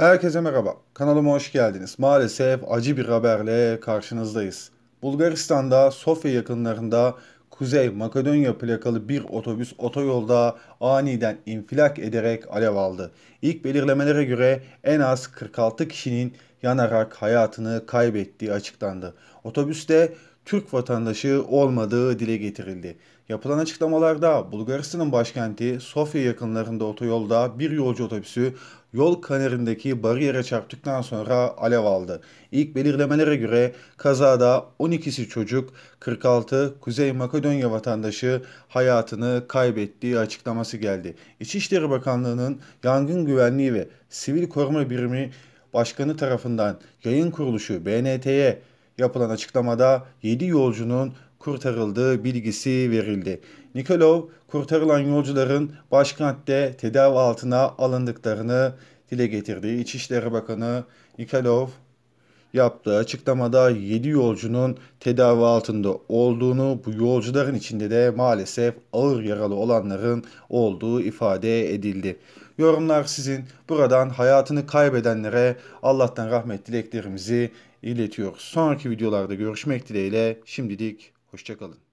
Herkese merhaba. Kanalıma hoş geldiniz. Maalesef acı bir haberle karşınızdayız. Bulgaristan'da Sofya yakınlarında Kuzey Makedonya plakalı bir otobüs otoyolda aniden infilak ederek alev aldı. İlk belirlemelere göre en az 46 kişinin yanarak hayatını kaybettiği açıklandı. Otobüste Türk vatandaşı olmadığı dile getirildi. Yapılan açıklamalarda Bulgaristan'ın başkenti Sofya yakınlarında otoyolda bir yolcu otobüsü yol kanarındaki bariyere çarptıktan sonra alev aldı. İlk belirlemelere göre kazada 12'si çocuk, 46 Kuzey Makedonya vatandaşı hayatını kaybettiği açıklaması geldi. İçişleri Bakanlığı'nın Yangın Güvenliği ve Sivil Koruma Birimi Başkanı tarafından yayın kuruluşu BNT'ye yapılan açıklamada 7 yolcunun kurtarıldığı bilgisi verildi. Nikolov kurtarılan yolcuların başkentte tedavi altına alındıklarını dile getirdi. İçişleri Bakanı Nikolov yaptığı açıklamada 7 yolcunun tedavi altında olduğunu, bu yolcuların içinde de maalesef ağır yaralı olanların olduğu ifade edildi. Yorumlar sizin. Buradan hayatını kaybedenlere Allah'tan rahmet dileklerimizi iletiyoruz. Sonraki videolarda görüşmek dileğiyle şimdilik hoşçakalın.